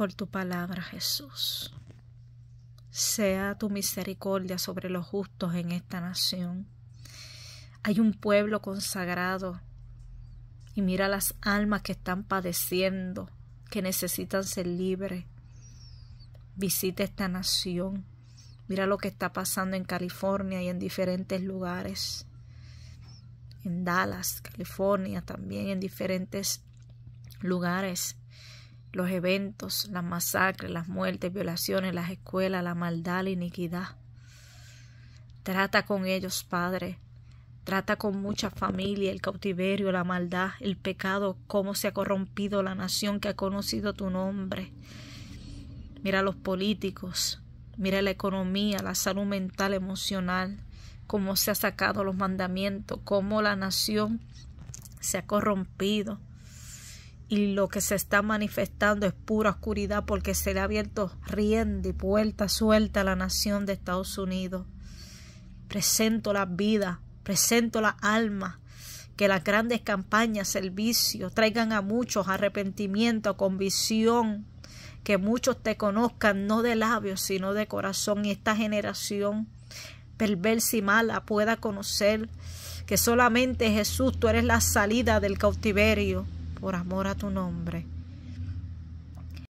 por tu palabra, Jesús. Sea tu misericordia sobre los justos en esta nación. Hay un pueblo consagrado y mira las almas que están padeciendo, que necesitan ser libres. Visita esta nación. Mira lo que está pasando en California y en diferentes lugares. En Dallas, California, también en diferentes lugares los eventos, las masacres, las muertes, violaciones, las escuelas, la maldad, la iniquidad. Trata con ellos, Padre. Trata con mucha familia el cautiverio, la maldad, el pecado, cómo se ha corrompido la nación que ha conocido tu nombre. Mira a los políticos, mira la economía, la salud mental, emocional, cómo se ha sacado los mandamientos, cómo la nación se ha corrompido y lo que se está manifestando es pura oscuridad porque se le ha abierto rienda y puerta suelta a la nación de Estados Unidos. Presento la vida, presento la alma que las grandes campañas, servicios traigan a muchos arrepentimiento, convicción, que muchos te conozcan no de labios, sino de corazón y esta generación perversa y mala pueda conocer que solamente Jesús, tú eres la salida del cautiverio por amor a tu nombre.